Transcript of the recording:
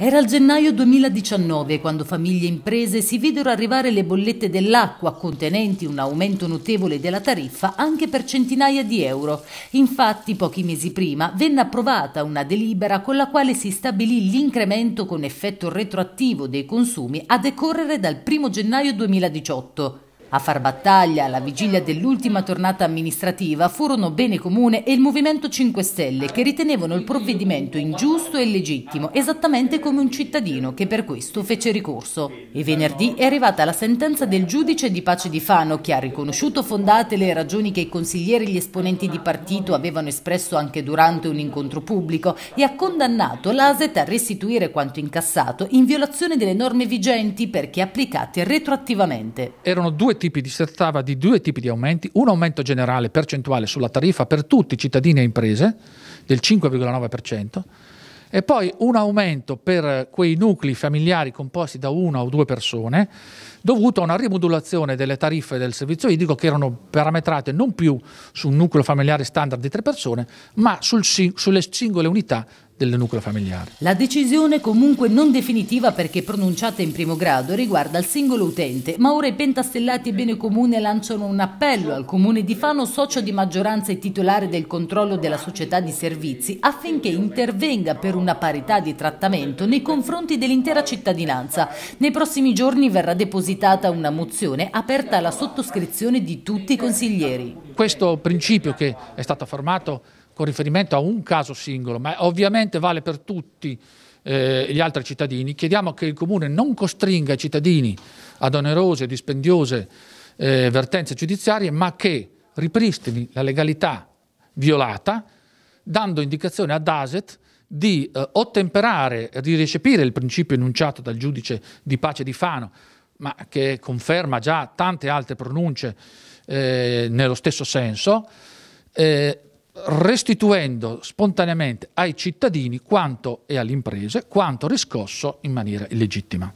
Era il gennaio 2019 quando famiglie e imprese si videro arrivare le bollette dell'acqua contenenti un aumento notevole della tariffa anche per centinaia di euro. Infatti pochi mesi prima venne approvata una delibera con la quale si stabilì l'incremento con effetto retroattivo dei consumi a decorrere dal 1 gennaio 2018. A far battaglia alla vigilia dell'ultima tornata amministrativa furono Bene Comune e il Movimento 5 Stelle che ritenevano il provvedimento ingiusto e illegittimo, esattamente come un cittadino che per questo fece ricorso. E venerdì è arrivata la sentenza del giudice di pace di Fano che ha riconosciuto fondate le ragioni che i consiglieri e gli esponenti di partito avevano espresso anche durante un incontro pubblico e ha condannato l'ASET a restituire quanto incassato in violazione delle norme vigenti perché applicate retroattivamente. Erano due tipi di, si trattava di due tipi di aumenti, un aumento generale percentuale sulla tariffa per tutti i cittadini e imprese del 5,9% e poi un aumento per quei nuclei familiari composti da una o due persone dovuto a una rimodulazione delle tariffe del servizio idrico che erano parametrate non più su un nucleo familiare standard di tre persone ma sul, sulle singole unità del nucleo familiare. La decisione comunque non definitiva perché pronunciata in primo grado riguarda il singolo utente, ma ora i pentastellati Bene Comune lanciano un appello al Comune di Fano, socio di maggioranza e titolare del controllo della società di servizi, affinché intervenga per una parità di trattamento nei confronti dell'intera cittadinanza. Nei prossimi giorni verrà depositata una mozione aperta alla sottoscrizione di tutti i consiglieri. Questo principio che è stato affermato con riferimento a un caso singolo, ma ovviamente vale per tutti eh, gli altri cittadini, chiediamo che il Comune non costringa i cittadini ad onerose e dispendiose eh, vertenze giudiziarie, ma che ripristini la legalità violata, dando indicazione ad ASET di eh, ottemperare, di recepire il principio enunciato dal giudice di pace di Fano, ma che conferma già tante altre pronunce eh, nello stesso senso, eh, restituendo spontaneamente ai cittadini quanto e alle imprese quanto riscosso in maniera illegittima.